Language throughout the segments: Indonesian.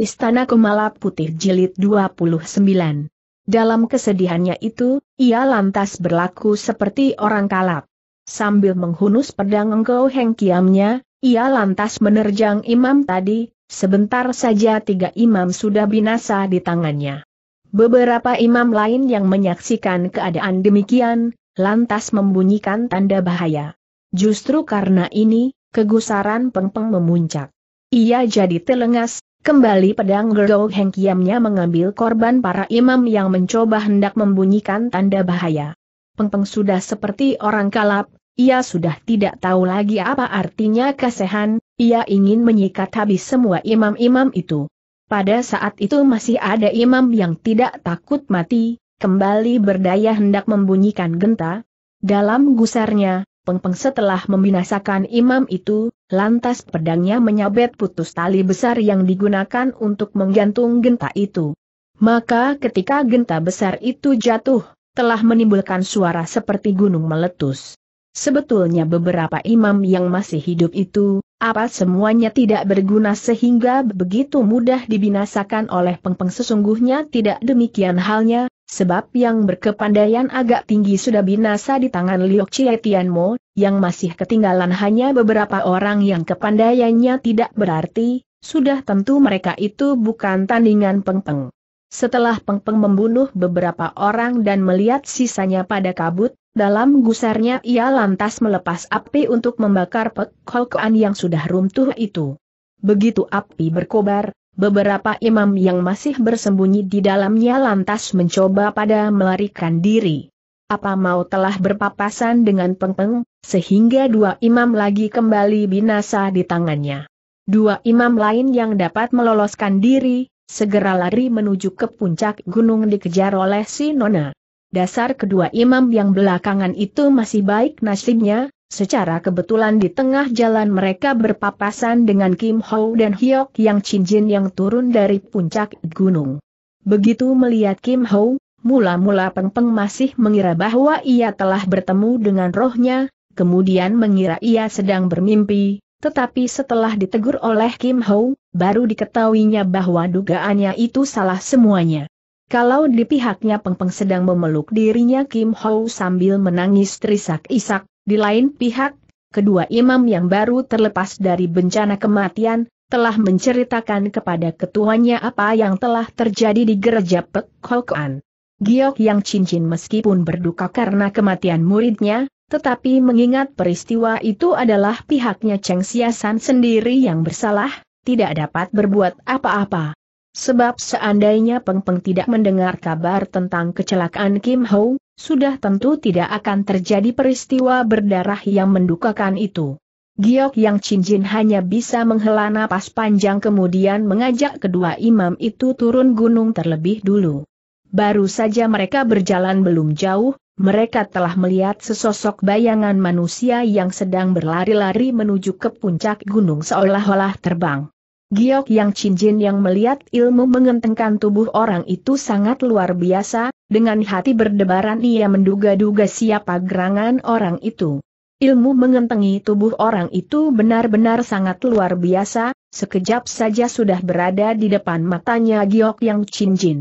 Istana Kumala Putih Jilid 29. Dalam kesedihannya itu, ia lantas berlaku seperti orang kalap. Sambil menghunus pedang engkau hengkiamnya, ia lantas menerjang imam tadi, sebentar saja tiga imam sudah binasa di tangannya. Beberapa imam lain yang menyaksikan keadaan demikian, lantas membunyikan tanda bahaya. Justru karena ini, kegusaran pengpeng -peng memuncak. Ia jadi telengas, Kembali pedang Gergo Heng Kiamnya mengambil korban para imam yang mencoba hendak membunyikan tanda bahaya. Pengpeng sudah seperti orang kalap, ia sudah tidak tahu lagi apa artinya kesehatan. ia ingin menyikat habis semua imam-imam itu. Pada saat itu masih ada imam yang tidak takut mati, kembali berdaya hendak membunyikan genta. Dalam gusarnya, Pengpeng setelah membinasakan imam itu, Lantas pedangnya menyabet putus tali besar yang digunakan untuk menggantung genta itu. Maka ketika genta besar itu jatuh, telah menimbulkan suara seperti gunung meletus. Sebetulnya beberapa imam yang masih hidup itu, apa semuanya tidak berguna sehingga begitu mudah dibinasakan oleh pengpeng -peng sesungguhnya tidak demikian halnya, sebab yang berkepandaian agak tinggi sudah binasa di tangan Liok Chie yang masih ketinggalan hanya beberapa orang yang kepandaiannya tidak berarti, sudah tentu mereka itu bukan tandingan Peng -peng. Setelah Peng -peng membunuh beberapa orang dan melihat sisanya pada kabut, dalam gusarnya ia lantas melepas api untuk membakar pek yang sudah runtuh itu. Begitu api berkobar, Beberapa imam yang masih bersembunyi di dalamnya lantas mencoba pada melarikan diri. Apa mau telah berpapasan dengan pengpeng, sehingga dua imam lagi kembali binasa di tangannya. Dua imam lain yang dapat meloloskan diri, segera lari menuju ke puncak gunung dikejar oleh si Nona. Dasar kedua imam yang belakangan itu masih baik nasibnya, Secara kebetulan di tengah jalan mereka berpapasan dengan Kim Ho dan Hyok yang cincin yang turun dari puncak gunung. Begitu melihat Kim Ho, mula-mula Peng Peng masih mengira bahwa ia telah bertemu dengan rohnya, kemudian mengira ia sedang bermimpi, tetapi setelah ditegur oleh Kim Ho, baru diketahuinya bahwa dugaannya itu salah semuanya. Kalau di pihaknya Peng -peng sedang memeluk dirinya Kim Ho sambil menangis terisak-isak, di lain pihak, kedua imam yang baru terlepas dari bencana kematian, telah menceritakan kepada ketuanya apa yang telah terjadi di gereja Pekhokan. Giok yang cincin meskipun berduka karena kematian muridnya, tetapi mengingat peristiwa itu adalah pihaknya Cheng Siasan sendiri yang bersalah, tidak dapat berbuat apa-apa. Sebab seandainya Peng Peng tidak mendengar kabar tentang kecelakaan Kim Ho, sudah tentu tidak akan terjadi peristiwa berdarah yang mendukakan itu. Giok Yang cincin hanya bisa menghela napas panjang kemudian mengajak kedua imam itu turun gunung terlebih dulu. Baru saja mereka berjalan belum jauh, mereka telah melihat sesosok bayangan manusia yang sedang berlari-lari menuju ke puncak gunung seolah-olah terbang. Giok Yang Cinjin yang melihat ilmu mengentengkan tubuh orang itu sangat luar biasa, dengan hati berdebaran ia menduga-duga siapa gerangan orang itu. Ilmu mengentengi tubuh orang itu benar-benar sangat luar biasa, sekejap saja sudah berada di depan matanya Giok Yang Cinjin.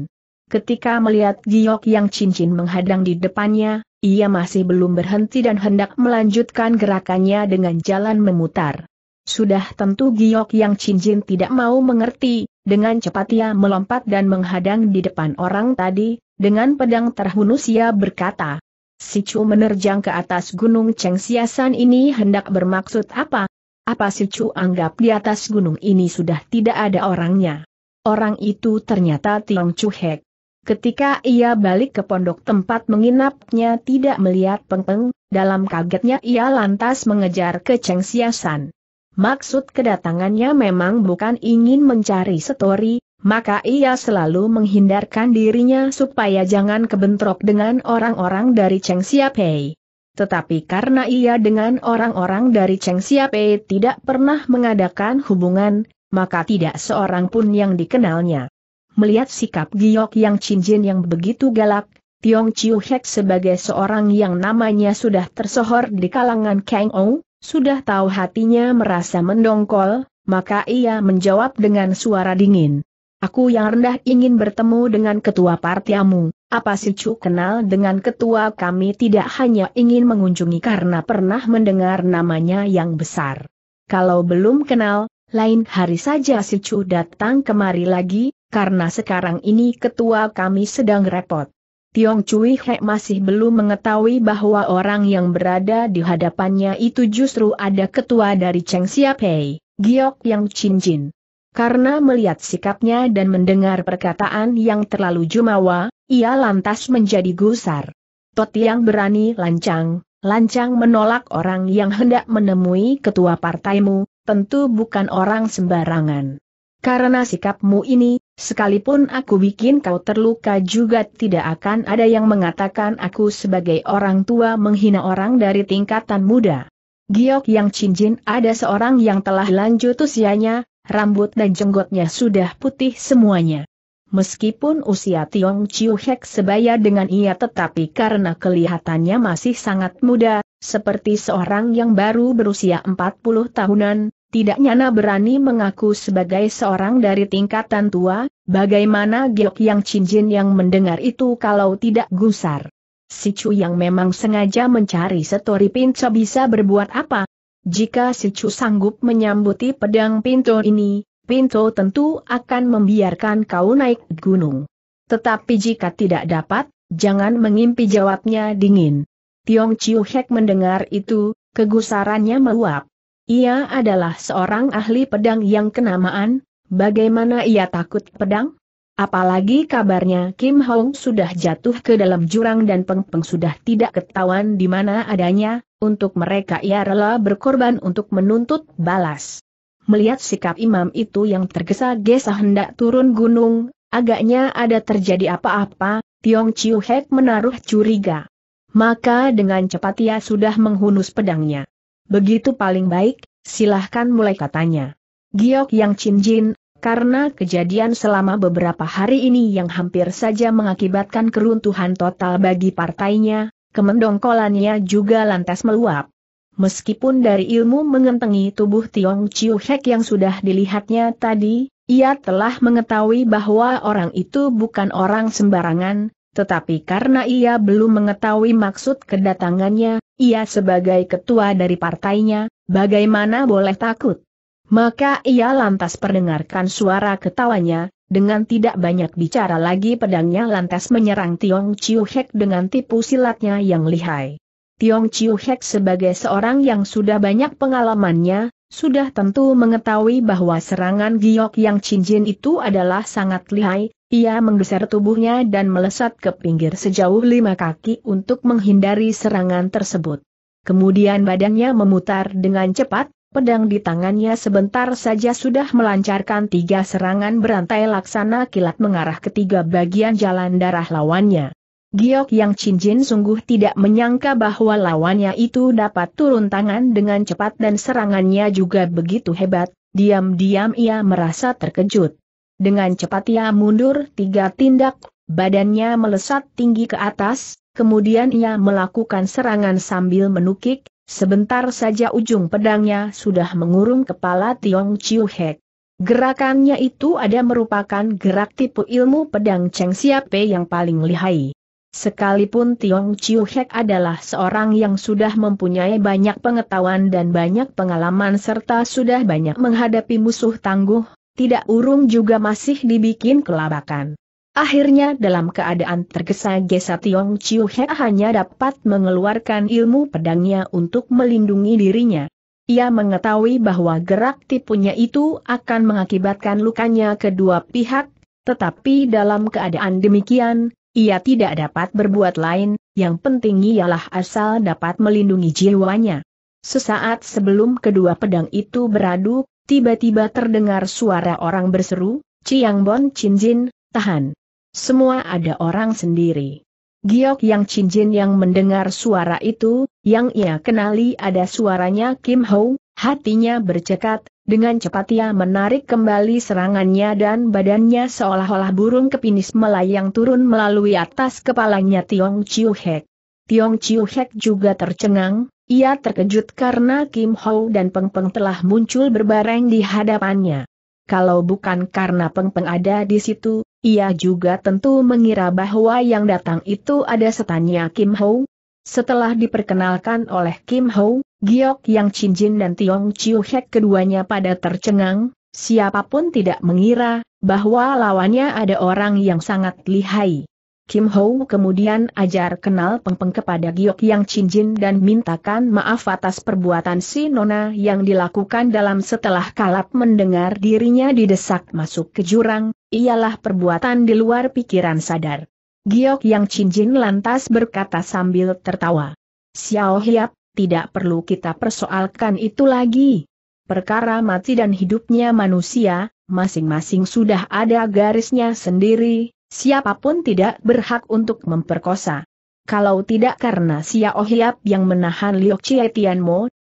Ketika melihat Giok Yang Cincin menghadang di depannya, ia masih belum berhenti dan hendak melanjutkan gerakannya dengan jalan memutar. Sudah tentu Giok yang cincin tidak mau mengerti, dengan cepat ia melompat dan menghadang di depan orang tadi, dengan pedang terhunus ia berkata. Si Chu menerjang ke atas gunung Cengsiasan ini hendak bermaksud apa? Apa si Chu anggap di atas gunung ini sudah tidak ada orangnya? Orang itu ternyata Tiong Chu Hek. Ketika ia balik ke pondok tempat menginapnya tidak melihat pengpeng, Peng, dalam kagetnya ia lantas mengejar ke Cengsiasan. Maksud kedatangannya memang bukan ingin mencari setori, maka ia selalu menghindarkan dirinya supaya jangan kebentrok dengan orang-orang dari Cheng Xiapei. Tetapi karena ia dengan orang-orang dari Cheng Xiapei tidak pernah mengadakan hubungan, maka tidak seorang pun yang dikenalnya. Melihat sikap Giok yang cincin yang begitu galak, Tiong Chiu Hek sebagai seorang yang namanya sudah tersohor di kalangan Kang Ong, sudah tahu hatinya merasa mendongkol, maka ia menjawab dengan suara dingin. Aku yang rendah ingin bertemu dengan ketua partiamu. Apa si Cu kenal dengan ketua kami tidak hanya ingin mengunjungi karena pernah mendengar namanya yang besar. Kalau belum kenal, lain hari saja si Cu datang kemari lagi, karena sekarang ini ketua kami sedang repot. Tiong Cui He masih belum mengetahui bahwa orang yang berada di hadapannya itu justru ada ketua dari Cheng Xiapei, Giok Yang Chin Jin. Karena melihat sikapnya dan mendengar perkataan yang terlalu jumawa, ia lantas menjadi gusar. Tot yang berani lancang, lancang menolak orang yang hendak menemui ketua partaimu, tentu bukan orang sembarangan. Karena sikapmu ini, Sekalipun aku bikin kau terluka juga tidak akan ada yang mengatakan aku sebagai orang tua menghina orang dari tingkatan muda. Giok yang cincin ada seorang yang telah lanjut usianya, rambut dan jenggotnya sudah putih semuanya. Meskipun usia Tiong Chiu Hek sebaya dengan ia tetapi karena kelihatannya masih sangat muda, seperti seorang yang baru berusia 40 tahunan, tidak Nyana berani mengaku sebagai seorang dari tingkatan tua, bagaimana Giok yang cincin yang mendengar itu kalau tidak gusar. Si Chu yang memang sengaja mencari setori pinco bisa berbuat apa? Jika si Chu sanggup menyambuti pedang pinto ini, pinto tentu akan membiarkan kau naik gunung. Tetapi jika tidak dapat, jangan mengimpi jawabnya dingin. Tiong Chiu Hek mendengar itu, kegusarannya meluap. Ia adalah seorang ahli pedang yang kenamaan, bagaimana ia takut pedang? Apalagi kabarnya Kim Hong sudah jatuh ke dalam jurang dan Peng Peng sudah tidak ketahuan di mana adanya, untuk mereka ia rela berkorban untuk menuntut balas. Melihat sikap imam itu yang tergesa-gesa hendak turun gunung, agaknya ada terjadi apa-apa, Tiong Chiu Hek menaruh curiga. Maka dengan cepat ia sudah menghunus pedangnya. Begitu paling baik, silahkan mulai katanya. Giok yang cincin, karena kejadian selama beberapa hari ini yang hampir saja mengakibatkan keruntuhan total bagi partainya, kemendongkolannya juga lantas meluap. Meskipun dari ilmu mengentengi tubuh Tiong Chiu Hek yang sudah dilihatnya tadi, ia telah mengetahui bahwa orang itu bukan orang sembarangan, tetapi karena ia belum mengetahui maksud kedatangannya, ia sebagai ketua dari partainya, bagaimana boleh takut? Maka ia lantas perdengarkan suara ketawanya, dengan tidak banyak bicara lagi pedangnya lantas menyerang Tiong Chiu Hek dengan tipu silatnya yang lihai. Tiong Chiu Hek sebagai seorang yang sudah banyak pengalamannya, sudah tentu mengetahui bahwa serangan giok yang cincin itu adalah sangat lihai, ia menggeser tubuhnya dan melesat ke pinggir sejauh lima kaki untuk menghindari serangan tersebut. Kemudian badannya memutar dengan cepat, pedang di tangannya sebentar saja sudah melancarkan tiga serangan berantai laksana kilat mengarah ke tiga bagian jalan darah lawannya. Giok yang cincin sungguh tidak menyangka bahwa lawannya itu dapat turun tangan dengan cepat dan serangannya juga begitu hebat, diam-diam ia merasa terkejut. Dengan cepat ia mundur tiga tindak, badannya melesat tinggi ke atas, kemudian ia melakukan serangan sambil menukik, sebentar saja ujung pedangnya sudah mengurung kepala Tiong Chiu Hek. Gerakannya itu ada merupakan gerak tipu ilmu pedang Cheng Siape yang paling lihai. Sekalipun Tiong Chiu Hek adalah seorang yang sudah mempunyai banyak pengetahuan dan banyak pengalaman serta sudah banyak menghadapi musuh tangguh, tidak urung juga masih dibikin kelabakan. Akhirnya dalam keadaan tergesa-gesa Tiong Chiu He hanya dapat mengeluarkan ilmu pedangnya untuk melindungi dirinya. Ia mengetahui bahwa gerak tipunya itu akan mengakibatkan lukanya kedua pihak, tetapi dalam keadaan demikian, ia tidak dapat berbuat lain, yang penting ialah asal dapat melindungi jiwanya. Sesaat sebelum kedua pedang itu beradu, tiba-tiba terdengar suara orang berseru, Ciang Bon Chin Jin, tahan. Semua ada orang sendiri. Giok Yang Chin Jin yang mendengar suara itu, yang ia kenali ada suaranya Kim Ho, hatinya bercekat, dengan cepat ia menarik kembali serangannya dan badannya seolah-olah burung kepinis melayang turun melalui atas kepalanya Tiong Chiu Hek. Tiong Chiu Hek juga tercengang, ia terkejut karena Kim Ho dan Peng Peng telah muncul berbareng di hadapannya. Kalau bukan karena Peng Peng ada di situ, ia juga tentu mengira bahwa yang datang itu ada setannya Kim Ho. Setelah diperkenalkan oleh Kim Ho, Giok Yang Jin dan Tiong Chiu Hek keduanya pada tercengang, siapapun tidak mengira bahwa lawannya ada orang yang sangat lihai. Kim Ho kemudian ajar kenal Pengpeng kepada Giok Yang Jin dan mintakan maaf atas perbuatan si Nona yang dilakukan dalam setelah kalap mendengar dirinya didesak masuk ke jurang, ialah perbuatan di luar pikiran sadar. Giok Yang Jin lantas berkata sambil tertawa. Xiao Hiap, tidak perlu kita persoalkan itu lagi. Perkara mati dan hidupnya manusia, masing-masing sudah ada garisnya sendiri, Siapapun tidak berhak untuk memperkosa. Kalau tidak karena Xiao Hiap yang menahan Liok Chie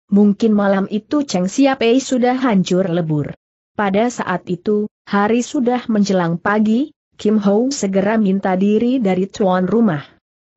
mungkin malam itu Cheng Pei sudah hancur lebur. Pada saat itu, hari sudah menjelang pagi, Kim Ho segera minta diri dari tuan rumah.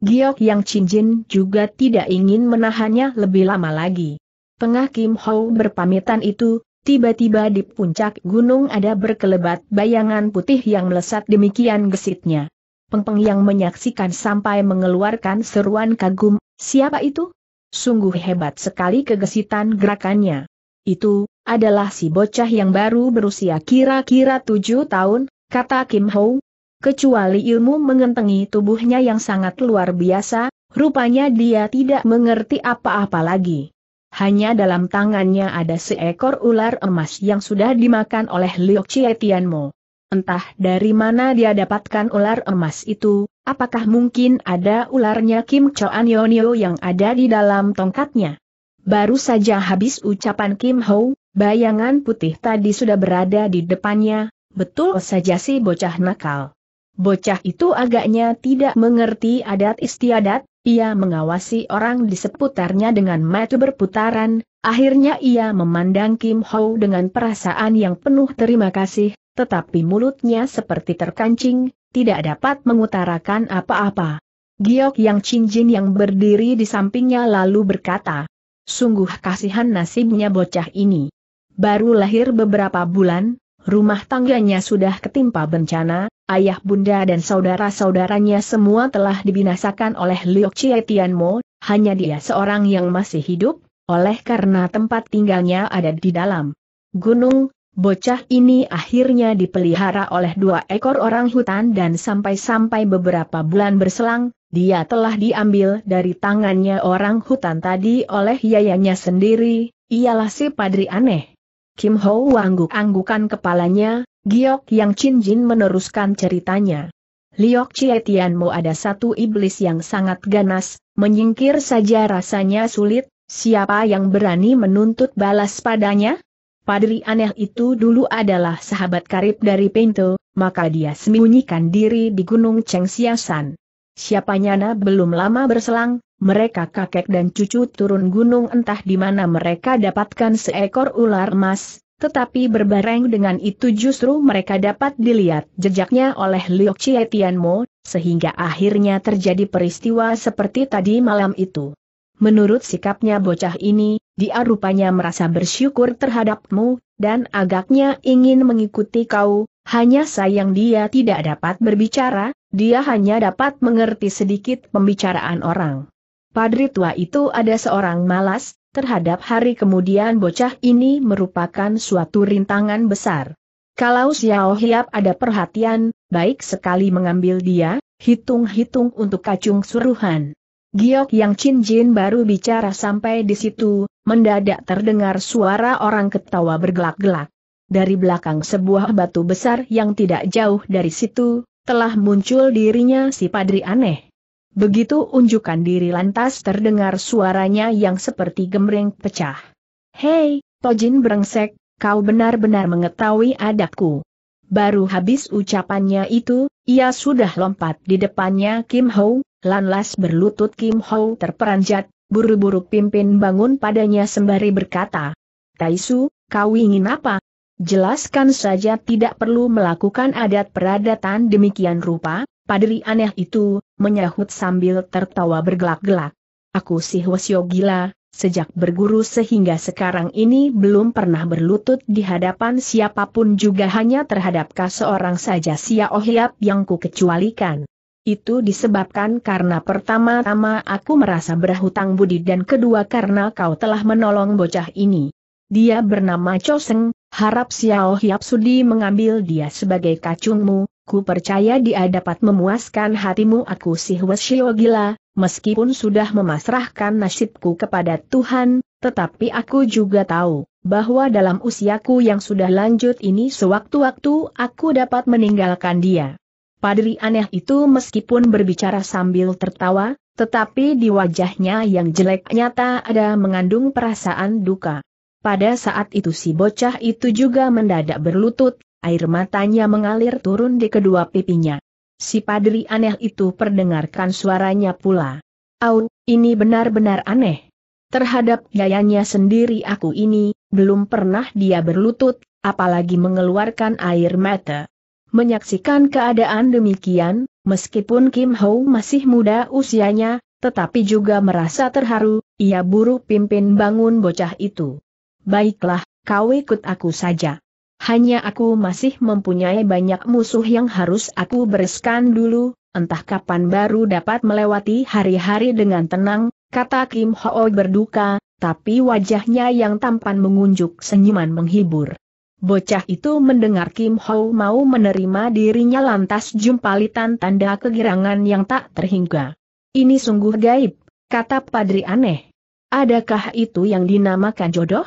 Giok yang cincin juga tidak ingin menahannya lebih lama lagi. Pengah Kim Ho berpamitan itu, Tiba-tiba di puncak gunung ada berkelebat bayangan putih yang melesat demikian gesitnya. Pengpeng yang menyaksikan sampai mengeluarkan seruan kagum, siapa itu? Sungguh hebat sekali kegesitan gerakannya. Itu, adalah si bocah yang baru berusia kira-kira tujuh tahun, kata Kim Ho. Kecuali ilmu mengentengi tubuhnya yang sangat luar biasa, rupanya dia tidak mengerti apa-apa lagi. Hanya dalam tangannya ada seekor ular emas yang sudah dimakan oleh Liu Chietianmo. Entah dari mana dia dapatkan ular emas itu, apakah mungkin ada ularnya Kim Choan Yonio yang ada di dalam tongkatnya? Baru saja habis ucapan Kim Ho, bayangan putih tadi sudah berada di depannya, betul saja si bocah nakal. Bocah itu agaknya tidak mengerti adat istiadat, ia mengawasi orang di seputarnya dengan mata berputaran, akhirnya ia memandang Kim Ho dengan perasaan yang penuh terima kasih, tetapi mulutnya seperti terkancing, tidak dapat mengutarakan apa-apa. Giok yang cincin yang berdiri di sampingnya lalu berkata, Sungguh kasihan nasibnya bocah ini. Baru lahir beberapa bulan, rumah tangganya sudah ketimpa bencana, ayah bunda dan saudara-saudaranya semua telah dibinasakan oleh Liu Chie Tianmo, hanya dia seorang yang masih hidup, oleh karena tempat tinggalnya ada di dalam gunung, bocah ini akhirnya dipelihara oleh dua ekor orang hutan dan sampai-sampai beberapa bulan berselang, dia telah diambil dari tangannya orang hutan tadi oleh yayanya sendiri, ialah si padri aneh. Kim Ho angguk-anggukan kepalanya, Giok Yang Chin Jin meneruskan ceritanya. Liok Cietianmu ada satu iblis yang sangat ganas, menyingkir saja rasanya sulit, siapa yang berani menuntut balas padanya? Padri aneh itu dulu adalah sahabat karib dari Pinto, maka dia sembunyikan diri di Gunung Siasan. Siapa nyana belum lama berselang, mereka kakek dan cucu turun gunung entah di mana mereka dapatkan seekor ular emas, tetapi berbareng dengan itu justru mereka dapat dilihat jejaknya oleh Liu Chie sehingga akhirnya terjadi peristiwa seperti tadi malam itu. Menurut sikapnya bocah ini, dia rupanya merasa bersyukur terhadapmu, dan agaknya ingin mengikuti kau, hanya sayang dia tidak dapat berbicara, dia hanya dapat mengerti sedikit pembicaraan orang. Padri tua itu ada seorang malas, terhadap hari kemudian bocah ini merupakan suatu rintangan besar. Kalau Xiao Hiap ada perhatian, baik sekali mengambil dia, hitung-hitung untuk kacung suruhan. Giok yang Chin Jin baru bicara sampai di situ, mendadak terdengar suara orang ketawa bergelak-gelak. Dari belakang sebuah batu besar yang tidak jauh dari situ, telah muncul dirinya si padri aneh. Begitu unjukkan diri lantas terdengar suaranya yang seperti gemreng pecah. Hei, Tojin brengsek, kau benar-benar mengetahui adakku. Baru habis ucapannya itu, ia sudah lompat di depannya Kim Ho, lantas berlutut Kim Ho terperanjat, buru-buru pimpin bangun padanya sembari berkata, Taisu, kau ingin apa? Jelaskan saja tidak perlu melakukan adat peradatan demikian rupa, Padri aneh itu, menyahut sambil tertawa bergelak-gelak. Aku si Hwasyo gila, sejak berguru sehingga sekarang ini belum pernah berlutut di hadapan siapapun juga hanya terhadap seorang saja Sia Ohyap yang ku kecualikan. Itu disebabkan karena pertama-tama aku merasa berhutang budi dan kedua karena kau telah menolong bocah ini. Dia bernama Choseng, harap Xiao Hiap Sudi mengambil dia sebagai kacungmu, Ku percaya dia dapat memuaskan hatimu aku sih Wesio gila, meskipun sudah memasrahkan nasibku kepada Tuhan, tetapi aku juga tahu, bahwa dalam usiaku yang sudah lanjut ini sewaktu-waktu aku dapat meninggalkan dia. Padri aneh itu meskipun berbicara sambil tertawa, tetapi di wajahnya yang jelek nyata ada mengandung perasaan duka. Pada saat itu si bocah itu juga mendadak berlutut, Air matanya mengalir turun di kedua pipinya. Si padri aneh itu perdengarkan suaranya pula. Au, ini benar-benar aneh. Terhadap gayanya sendiri aku ini, belum pernah dia berlutut, apalagi mengeluarkan air mata. Menyaksikan keadaan demikian, meskipun Kim Ho masih muda usianya, tetapi juga merasa terharu, ia buru pimpin bangun bocah itu. Baiklah, kau ikut aku saja hanya aku masih mempunyai banyak musuh yang harus aku bereskan dulu, entah kapan baru dapat melewati hari-hari dengan tenang, kata Kim Ho berduka, tapi wajahnya yang tampan mengunjuk senyuman menghibur. Bocah itu mendengar Kim Ho mau menerima dirinya lantas jumpalitan tanda kegirangan yang tak terhingga. Ini sungguh gaib, kata Padri aneh. Adakah itu yang dinamakan jodoh?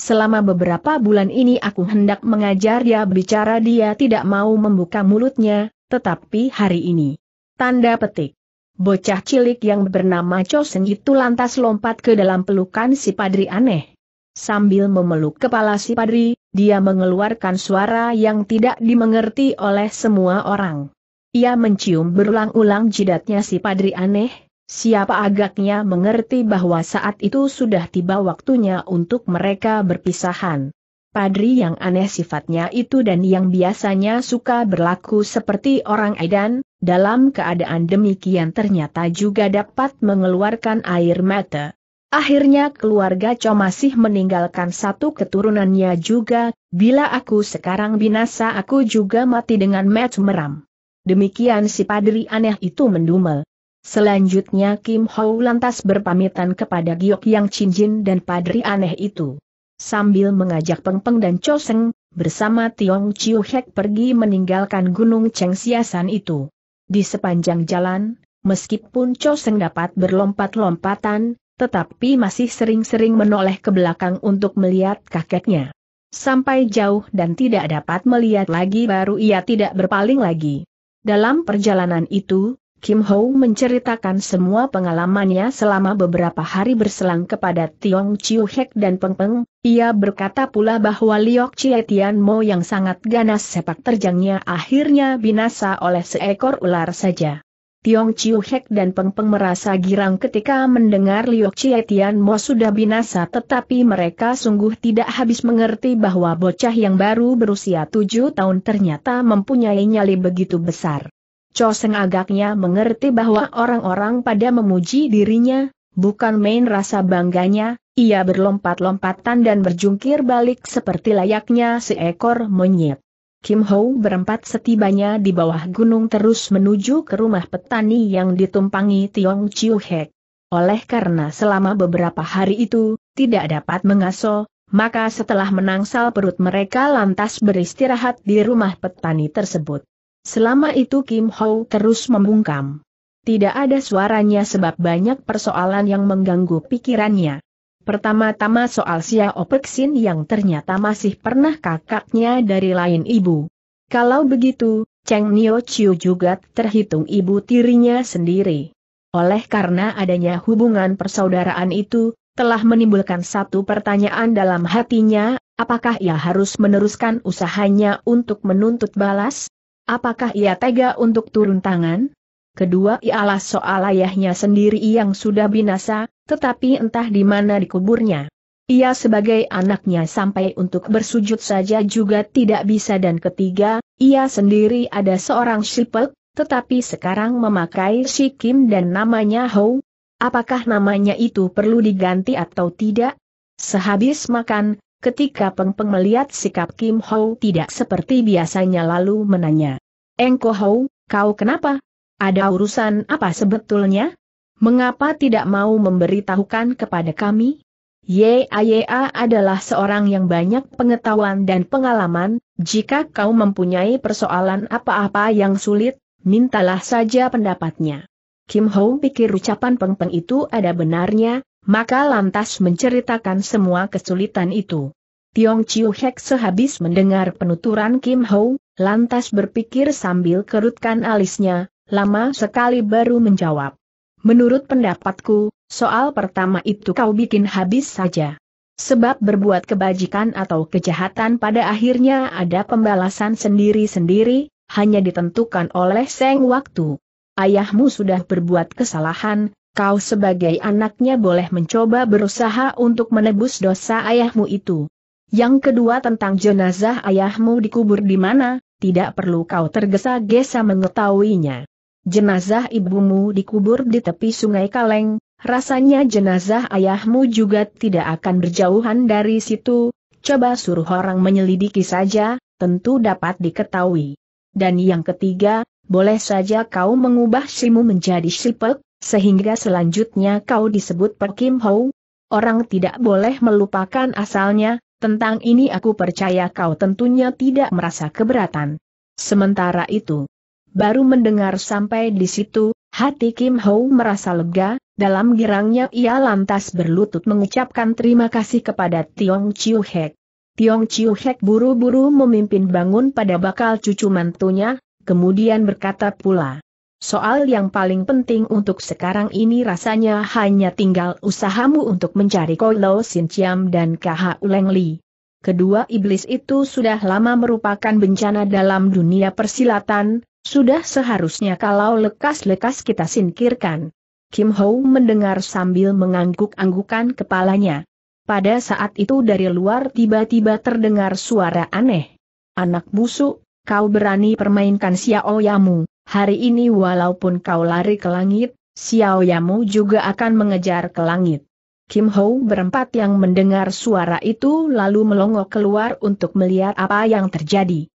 Selama beberapa bulan ini aku hendak mengajar dia bicara dia tidak mau membuka mulutnya, tetapi hari ini. Tanda petik. Bocah cilik yang bernama Chosen itu lantas lompat ke dalam pelukan si padri aneh. Sambil memeluk kepala si padri, dia mengeluarkan suara yang tidak dimengerti oleh semua orang. Ia mencium berulang-ulang jidatnya si padri aneh, Siapa agaknya mengerti bahwa saat itu sudah tiba waktunya untuk mereka berpisahan. Padri yang aneh sifatnya itu dan yang biasanya suka berlaku seperti orang edan, dalam keadaan demikian ternyata juga dapat mengeluarkan air mata. Akhirnya keluarga Co masih meninggalkan satu keturunannya juga, bila aku sekarang binasa aku juga mati dengan match Meram. Demikian si padri aneh itu mendumel. Selanjutnya Kim Hou lantas berpamitan kepada Giok Yang Chin Jin dan padri aneh itu. Sambil mengajak Peng Peng dan Cho Seng, bersama Tiong Chiu Hek pergi meninggalkan Gunung Cheng Siasan itu. Di sepanjang jalan, meskipun Cho Seng dapat berlompat-lompatan, tetapi masih sering-sering menoleh ke belakang untuk melihat kakeknya. Sampai jauh dan tidak dapat melihat lagi baru ia tidak berpaling lagi. Dalam perjalanan itu, Kim Ho menceritakan semua pengalamannya selama beberapa hari berselang kepada Tiong Chiu Hek dan Peng Peng. Ia berkata pula bahwa Liok Chie Tian Mo yang sangat ganas sepak terjangnya akhirnya binasa oleh seekor ular saja. Tiong Chiu Hek dan Peng Peng merasa girang ketika mendengar Liok Chie Tian Mo sudah binasa tetapi mereka sungguh tidak habis mengerti bahwa bocah yang baru berusia tujuh tahun ternyata mempunyai nyali begitu besar. Co-seng agaknya mengerti bahwa orang-orang pada memuji dirinya, bukan main rasa bangganya, ia berlompat-lompatan dan berjungkir balik seperti layaknya seekor monyet. Kim Ho berempat setibanya di bawah gunung terus menuju ke rumah petani yang ditumpangi Tiong Chiu Hek. Oleh karena selama beberapa hari itu, tidak dapat mengaso, maka setelah menangsal perut mereka lantas beristirahat di rumah petani tersebut. Selama itu Kim Ho terus membungkam. Tidak ada suaranya sebab banyak persoalan yang mengganggu pikirannya. Pertama-tama soal Xiao Sin yang ternyata masih pernah kakaknya dari lain ibu. Kalau begitu, Cheng Nio Chiu juga terhitung ibu tirinya sendiri. Oleh karena adanya hubungan persaudaraan itu, telah menimbulkan satu pertanyaan dalam hatinya, apakah ia harus meneruskan usahanya untuk menuntut balas? Apakah ia tega untuk turun tangan? Kedua ialah soal ayahnya sendiri yang sudah binasa, tetapi entah di mana dikuburnya. Ia sebagai anaknya sampai untuk bersujud saja juga tidak bisa dan ketiga, ia sendiri ada seorang sipek, tetapi sekarang memakai shikim dan namanya Hou. Apakah namanya itu perlu diganti atau tidak? Sehabis makan, ketika Peng Peng melihat sikap Kim Ho tidak seperti biasanya lalu menanya. Engko Ho, kau kenapa? Ada urusan apa sebetulnya? Mengapa tidak mau memberitahukan kepada kami? YAYA adalah seorang yang banyak pengetahuan dan pengalaman, jika kau mempunyai persoalan apa-apa yang sulit, mintalah saja pendapatnya. Kim Ho pikir ucapan Peng Peng itu ada benarnya, maka lantas menceritakan semua kesulitan itu. Tiong Chiu Hek sehabis mendengar penuturan Kim Ho, lantas berpikir sambil kerutkan alisnya, lama sekali baru menjawab. Menurut pendapatku, soal pertama itu kau bikin habis saja. Sebab berbuat kebajikan atau kejahatan pada akhirnya ada pembalasan sendiri-sendiri, hanya ditentukan oleh seng waktu. Ayahmu sudah berbuat kesalahan, kau sebagai anaknya boleh mencoba berusaha untuk menebus dosa ayahmu itu. Yang kedua tentang jenazah ayahmu dikubur di mana, tidak perlu kau tergesa-gesa mengetahuinya. Jenazah ibumu dikubur di tepi sungai Kaleng, rasanya jenazah ayahmu juga tidak akan berjauhan dari situ, coba suruh orang menyelidiki saja, tentu dapat diketahui. Dan yang ketiga, boleh saja kau mengubah simu menjadi sipek, sehingga selanjutnya kau disebut Per Kim Ho. Orang tidak boleh melupakan asalnya, tentang ini aku percaya kau tentunya tidak merasa keberatan. Sementara itu, baru mendengar sampai di situ, hati Kim Ho merasa lega, dalam girangnya ia lantas berlutut mengucapkan terima kasih kepada Tiong Chiu Hek. Tiong Chiu Hek buru-buru memimpin bangun pada bakal cucu mantunya, kemudian berkata pula, Soal yang paling penting untuk sekarang ini rasanya hanya tinggal usahamu untuk mencari Kolo Chiam dan Kaha Uleng Li. Kedua iblis itu sudah lama merupakan bencana dalam dunia persilatan, sudah seharusnya kalau lekas-lekas kita singkirkan. Kim Ho mendengar sambil mengangguk-anggukan kepalanya. Pada saat itu dari luar tiba-tiba terdengar suara aneh. Anak busuk, kau berani permainkan Xiaoyamu. Hari ini walaupun kau lari ke langit, Xiao Yamu juga akan mengejar ke langit. Kim Ho berempat yang mendengar suara itu lalu melongo keluar untuk melihat apa yang terjadi.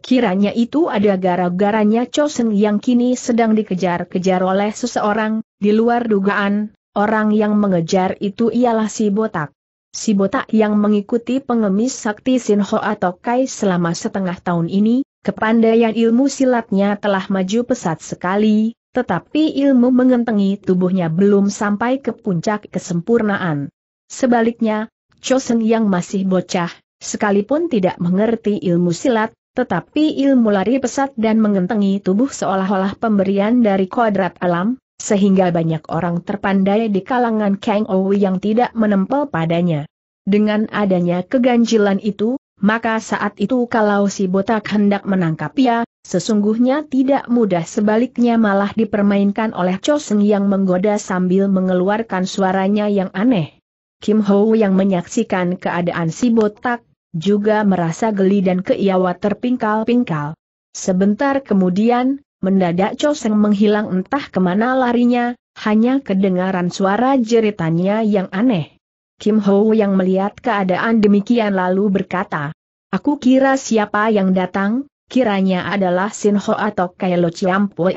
Kiranya itu ada gara-garanya Chosen yang kini sedang dikejar-kejar oleh seseorang, di luar dugaan, orang yang mengejar itu ialah si botak. Si botak yang mengikuti pengemis sakti Sinho atau Kai selama setengah tahun ini, Kepandaian ilmu silatnya telah maju pesat sekali, tetapi ilmu mengentengi tubuhnya belum sampai ke puncak kesempurnaan. Sebaliknya, Chosen yang masih bocah, sekalipun tidak mengerti ilmu silat, tetapi ilmu lari pesat dan mengentengi tubuh seolah-olah pemberian dari kodrat alam, sehingga banyak orang terpandai di kalangan Kang Ouyang yang tidak menempel padanya. Dengan adanya keganjilan itu, maka saat itu kalau si botak hendak menangkap ia, sesungguhnya tidak mudah sebaliknya malah dipermainkan oleh Choseng yang menggoda sambil mengeluarkan suaranya yang aneh. Kim Ho yang menyaksikan keadaan si botak, juga merasa geli dan keiawa terpingkal-pingkal. Sebentar kemudian, mendadak Choseng menghilang entah kemana larinya, hanya kedengaran suara jeritannya yang aneh. Kim Ho yang melihat keadaan demikian lalu berkata, Aku kira siapa yang datang, kiranya adalah Sin Ho atau Kailo Chiam Poe.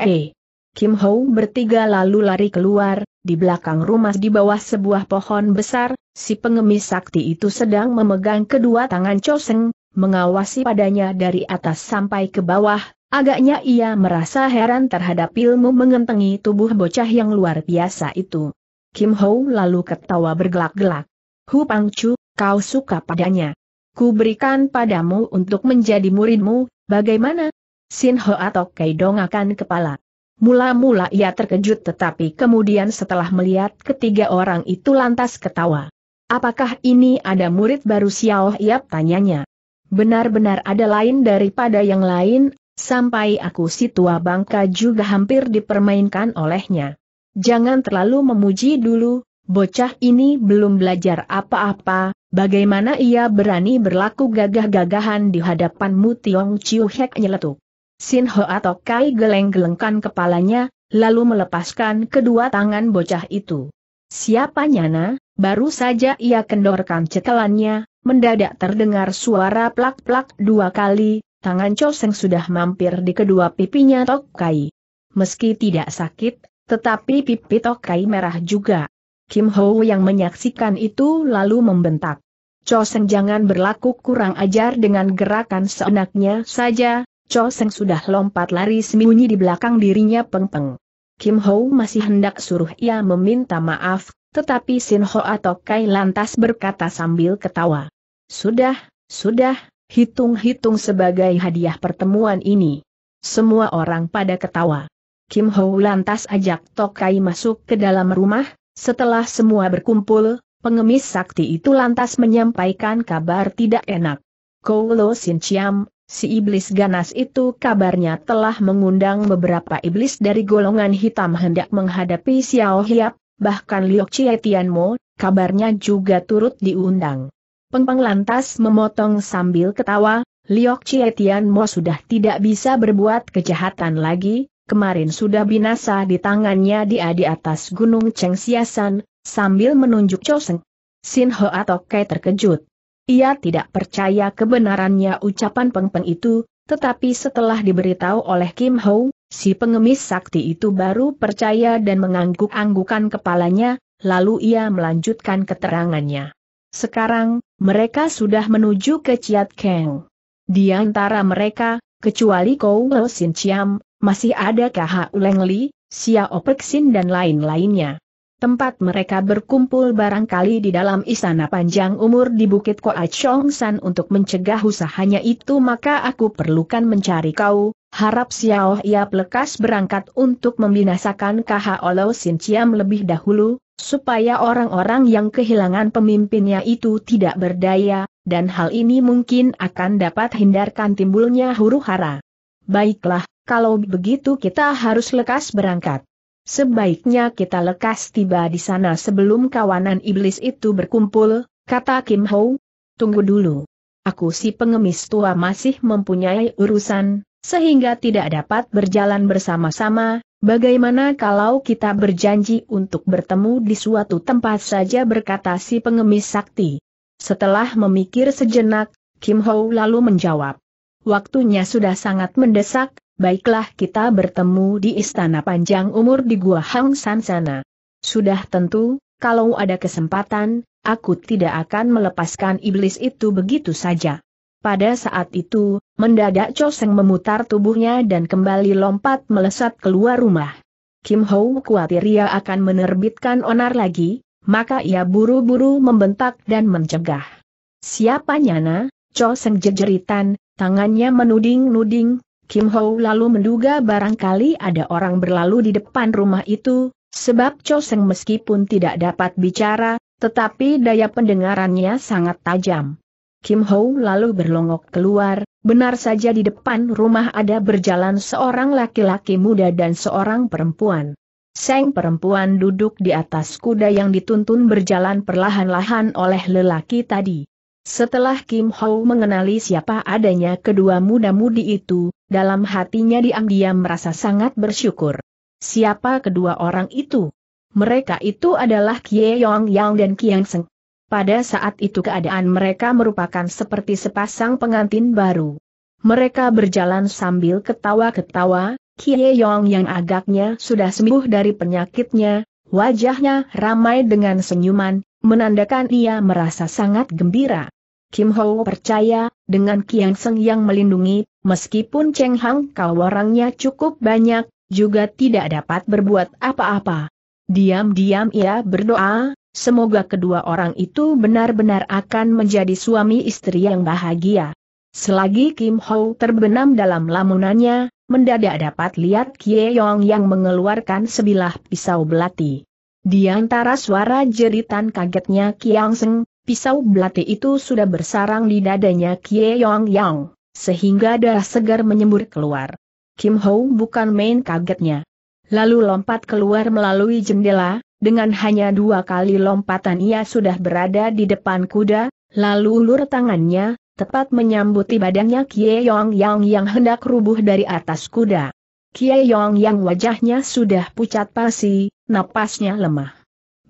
Kim Ho bertiga lalu lari keluar, di belakang rumah di bawah sebuah pohon besar, si pengemis sakti itu sedang memegang kedua tangan Choseng, mengawasi padanya dari atas sampai ke bawah, agaknya ia merasa heran terhadap ilmu mengentengi tubuh bocah yang luar biasa itu. Kim Ho lalu ketawa bergelak-gelak. Hu Pangcu, kau suka padanya. Ku berikan padamu untuk menjadi muridmu, bagaimana? Sin Ho atau Kei Dong akan kepala. Mula-mula ia terkejut tetapi kemudian setelah melihat ketiga orang itu lantas ketawa. Apakah ini ada murid baru Xiao Yap tanyanya? Benar-benar ada lain daripada yang lain, sampai aku si tua bangka juga hampir dipermainkan olehnya. Jangan terlalu memuji dulu, bocah ini belum belajar apa-apa, bagaimana ia berani berlaku gagah-gagahan di hadapanmu Tiong Chiu Hek nyeletuk. Sin Ho atau Kai geleng-gelengkan kepalanya, lalu melepaskan kedua tangan bocah itu. Siapa Nyana? Baru saja ia kendorkan cekelannya, mendadak terdengar suara plak-plak dua kali, tangan Choseng sudah mampir di kedua pipinya Tok Kai. Meski tidak sakit, tetapi pipi Tok Kai merah juga. Kim Ho yang menyaksikan itu lalu membentak. Cho Seng jangan berlaku kurang ajar dengan gerakan seenaknya saja, Cho Seng sudah lompat lari sembunyi di belakang dirinya peng-peng. Kim Ho masih hendak suruh ia meminta maaf, tetapi Sin Ho atau Kai lantas berkata sambil ketawa. Sudah, sudah, hitung-hitung sebagai hadiah pertemuan ini. Semua orang pada ketawa. Kim Ho lantas ajak Tokai masuk ke dalam rumah, setelah semua berkumpul, pengemis sakti itu lantas menyampaikan kabar tidak enak. Koulo Sin Chiam, si iblis ganas itu kabarnya telah mengundang beberapa iblis dari golongan hitam hendak menghadapi Xiao Hiap, bahkan Liok Chie kabarnya juga turut diundang. Pengpeng lantas memotong sambil ketawa, Liok Chie Mo sudah tidak bisa berbuat kejahatan lagi, kemarin sudah binasa di tangannya dia di atas gunung Siasan, sambil menunjuk Choseng. Sin Ho atau Kai terkejut. Ia tidak percaya kebenarannya ucapan pengpeng itu, tetapi setelah diberitahu oleh Kim Ho, si pengemis sakti itu baru percaya dan mengangguk-anggukan kepalanya, lalu ia melanjutkan keterangannya. Sekarang, mereka sudah menuju ke Chiat Kang. Di antara mereka, kecuali Kou Lo Sin Chiam, masih ada KH Uleng Li, Xiao Opeksin dan lain-lainnya. Tempat mereka berkumpul barangkali di dalam istana panjang umur di Bukit Koa Chong San untuk mencegah usahanya itu maka aku perlukan mencari kau, harap Xiao Ia lekas berangkat untuk membinasakan KH Olo Sin Ciam lebih dahulu, supaya orang-orang yang kehilangan pemimpinnya itu tidak berdaya, dan hal ini mungkin akan dapat hindarkan timbulnya huru hara. Baiklah, kalau begitu kita harus lekas berangkat. Sebaiknya kita lekas tiba di sana sebelum kawanan iblis itu berkumpul, kata Kim Ho. Tunggu dulu. Aku si pengemis tua masih mempunyai urusan, sehingga tidak dapat berjalan bersama-sama, bagaimana kalau kita berjanji untuk bertemu di suatu tempat saja berkata si pengemis sakti. Setelah memikir sejenak, Kim Ho lalu menjawab. Waktunya sudah sangat mendesak, baiklah kita bertemu di istana panjang umur di Gua Hang San sana. Sudah tentu, kalau ada kesempatan, aku tidak akan melepaskan iblis itu begitu saja. Pada saat itu, mendadak Choseng memutar tubuhnya dan kembali lompat melesat keluar rumah. Kim Ho khawatir ia akan menerbitkan onar lagi, maka ia buru-buru membentak dan mencegah. Siapa nyana? Choseng jejeritan, tangannya menuding-nuding, Kim Ho lalu menduga barangkali ada orang berlalu di depan rumah itu, sebab Cho Seng meskipun tidak dapat bicara, tetapi daya pendengarannya sangat tajam. Kim Ho lalu berlongok keluar, benar saja di depan rumah ada berjalan seorang laki-laki muda dan seorang perempuan. Seng perempuan duduk di atas kuda yang dituntun berjalan perlahan-lahan oleh lelaki tadi. Setelah Kim Ho mengenali siapa adanya kedua muda-mudi itu, dalam hatinya diam-diam merasa sangat bersyukur. Siapa kedua orang itu? Mereka itu adalah Kie Yong Yang dan Kiang Seng. Pada saat itu keadaan mereka merupakan seperti sepasang pengantin baru. Mereka berjalan sambil ketawa-ketawa, Kie Yong yang agaknya sudah sembuh dari penyakitnya, wajahnya ramai dengan senyuman, menandakan ia merasa sangat gembira. Kim Ho percaya, dengan Kian Seng yang melindungi, meskipun Cheng Hang Kau orangnya cukup banyak, juga tidak dapat berbuat apa-apa. Diam-diam ia berdoa, semoga kedua orang itu benar-benar akan menjadi suami istri yang bahagia. Selagi Kim Ho terbenam dalam lamunannya, mendadak dapat lihat Kie Yong yang mengeluarkan sebilah pisau belati. Di antara suara jeritan kagetnya Kiang Seng, pisau belati itu sudah bersarang di dadanya Kie Yong Yang, sehingga darah segar menyembur keluar. Kim Ho bukan main kagetnya. Lalu lompat keluar melalui jendela, dengan hanya dua kali lompatan ia sudah berada di depan kuda, lalu ulur tangannya, tepat menyambuti badannya Kie Yong Yang yang hendak rubuh dari atas kuda. Kie Yong Yang wajahnya sudah pucat pasi, napasnya lemah.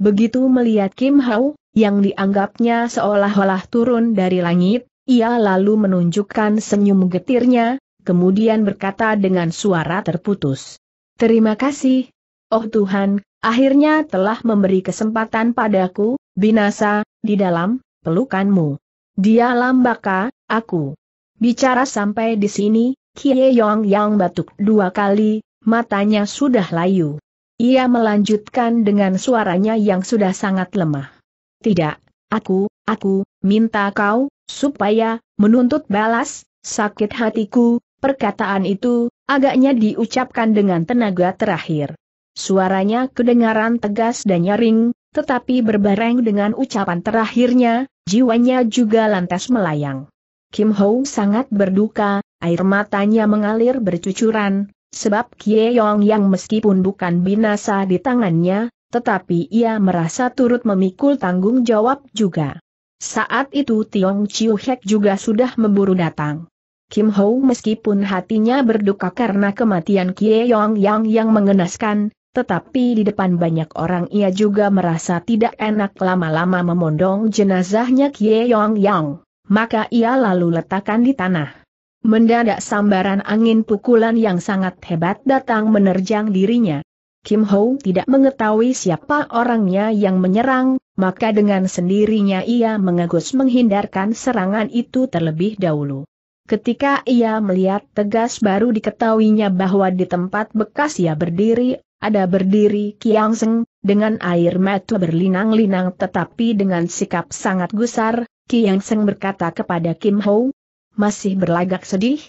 Begitu melihat Kim Hau, yang dianggapnya seolah-olah turun dari langit, ia lalu menunjukkan senyum getirnya, kemudian berkata dengan suara terputus. Terima kasih. Oh Tuhan, akhirnya telah memberi kesempatan padaku, binasa, di dalam pelukanmu. Dia lambaka, aku. Bicara sampai di sini, Kie Yong yang batuk dua kali, matanya sudah layu. Ia melanjutkan dengan suaranya yang sudah sangat lemah. Tidak, aku, aku, minta kau, supaya, menuntut balas, sakit hatiku, perkataan itu, agaknya diucapkan dengan tenaga terakhir. Suaranya kedengaran tegas dan nyaring, tetapi berbareng dengan ucapan terakhirnya, jiwanya juga lantas melayang. Kim Ho sangat berduka, air matanya mengalir bercucuran, Sebab Kie Yong yang meskipun bukan binasa di tangannya, tetapi ia merasa turut memikul tanggung jawab juga. Saat itu Tiong Chiu Hek juga sudah memburu datang. Kim Ho meskipun hatinya berduka karena kematian Kie Yong Yang yang mengenaskan, tetapi di depan banyak orang ia juga merasa tidak enak lama-lama memondong jenazahnya Kie Yong Yang. Maka ia lalu letakkan di tanah. Mendadak sambaran angin pukulan yang sangat hebat datang menerjang dirinya. Kim Ho tidak mengetahui siapa orangnya yang menyerang, maka dengan sendirinya ia mengegus menghindarkan serangan itu terlebih dahulu. Ketika ia melihat tegas baru diketahuinya bahwa di tempat bekas ia berdiri, ada berdiri Kiang Seng, dengan air mata berlinang-linang tetapi dengan sikap sangat gusar, Kiang Seng berkata kepada Kim Ho, masih berlagak sedih?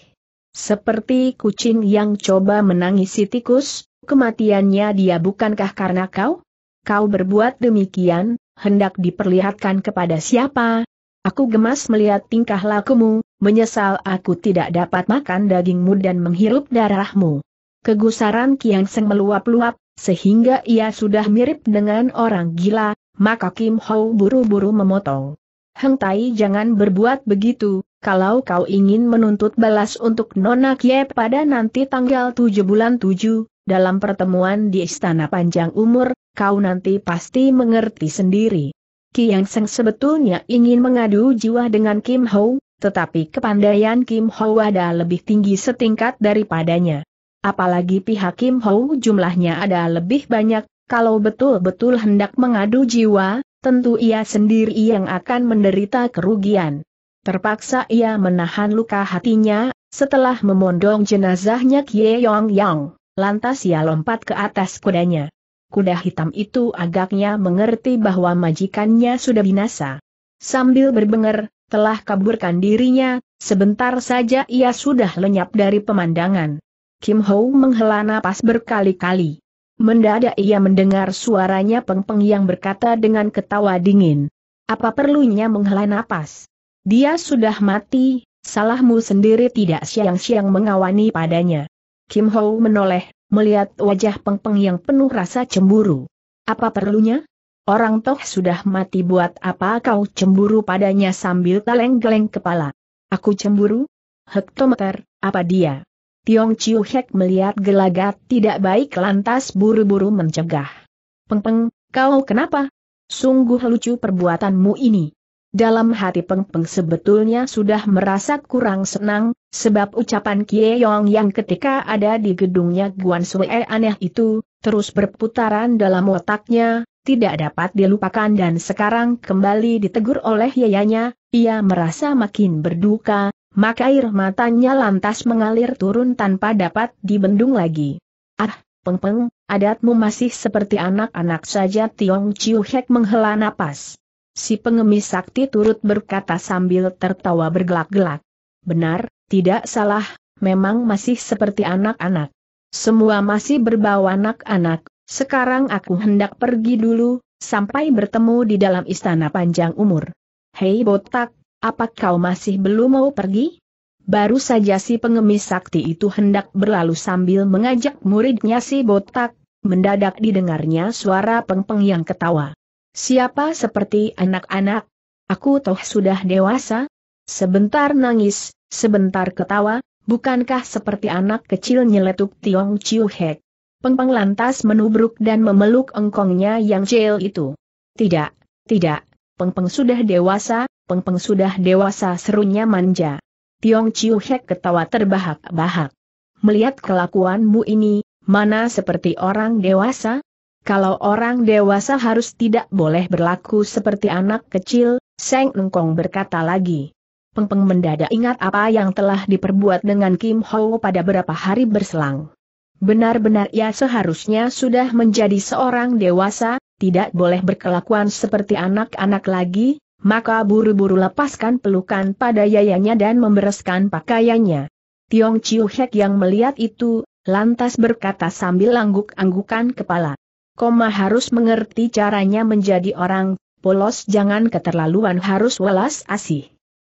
Seperti kucing yang coba menangisi tikus, kematiannya dia bukankah karena kau? Kau berbuat demikian, hendak diperlihatkan kepada siapa? Aku gemas melihat tingkah lakumu, menyesal aku tidak dapat makan dagingmu dan menghirup darahmu. Kegusaran kian Seng meluap-luap, sehingga ia sudah mirip dengan orang gila, maka Kim Hou buru-buru memotong. Hentai jangan berbuat begitu, kalau kau ingin menuntut balas untuk Nona Kie pada nanti tanggal 7 bulan 7, dalam pertemuan di Istana Panjang Umur, kau nanti pasti mengerti sendiri. Ki Yang Seng sebetulnya ingin mengadu jiwa dengan Kim Ho, tetapi kepandaian Kim Ho ada lebih tinggi setingkat daripadanya. Apalagi pihak Kim Ho jumlahnya ada lebih banyak, kalau betul-betul hendak mengadu jiwa, tentu ia sendiri yang akan menderita kerugian. Terpaksa ia menahan luka hatinya, setelah memondong jenazahnya Kie Yong Yang, lantas ia lompat ke atas kudanya. Kuda hitam itu agaknya mengerti bahwa majikannya sudah binasa. Sambil berbengar, telah kaburkan dirinya, sebentar saja ia sudah lenyap dari pemandangan. Kim Ho menghela napas berkali-kali. Mendadak ia mendengar suaranya Peng Peng yang berkata dengan ketawa dingin. Apa perlunya menghela napas? Dia sudah mati, salahmu sendiri tidak siang-siang mengawani padanya. Kim Ho menoleh, melihat wajah pengpeng Peng yang penuh rasa cemburu. Apa perlunya? Orang toh sudah mati buat apa kau cemburu padanya sambil geleng-geleng kepala. Aku cemburu? Hektometer, apa dia? Tiong Chiu Hek melihat gelagat tidak baik lantas buru-buru mencegah. Pengpeng, Peng, kau kenapa? Sungguh lucu perbuatanmu ini. Dalam hati Peng Peng sebetulnya sudah merasa kurang senang, sebab ucapan Kie Yong yang ketika ada di gedungnya Guan Sue aneh itu, terus berputaran dalam otaknya, tidak dapat dilupakan dan sekarang kembali ditegur oleh yayanya, ia merasa makin berduka, maka air matanya lantas mengalir turun tanpa dapat dibendung lagi. Ah, Peng Peng, adatmu masih seperti anak-anak saja Tiong Chiu Hek menghela napas. Si pengemis sakti turut berkata sambil tertawa bergelak-gelak. Benar, tidak salah, memang masih seperti anak-anak. Semua masih berbau anak-anak, sekarang aku hendak pergi dulu, sampai bertemu di dalam istana panjang umur. Hei botak, apa kau masih belum mau pergi? Baru saja si pengemis sakti itu hendak berlalu sambil mengajak muridnya si botak, mendadak didengarnya suara pengpeng -peng yang ketawa. Siapa seperti anak-anak? Aku toh sudah dewasa? Sebentar nangis, sebentar ketawa, bukankah seperti anak kecil nyeletuk Tiong Chiu Hek? Pengpeng lantas menubruk dan memeluk engkongnya yang jail itu. Tidak, tidak, Pengpeng sudah dewasa, Pengpeng sudah dewasa serunya manja. Tiong Chiu Hek ketawa terbahak-bahak. Melihat kelakuanmu ini, mana seperti orang dewasa? Kalau orang dewasa harus tidak boleh berlaku seperti anak kecil, Seng Nengkong berkata lagi. Peng Peng mendadak ingat apa yang telah diperbuat dengan Kim Ho pada beberapa hari berselang. Benar-benar ia seharusnya sudah menjadi seorang dewasa, tidak boleh berkelakuan seperti anak-anak lagi, maka buru-buru lepaskan pelukan pada yayanya dan membereskan pakaiannya. Tiong Chiu Hek yang melihat itu, lantas berkata sambil angguk-anggukan kepala. Koma harus mengerti caranya menjadi orang, polos jangan keterlaluan harus welas asih.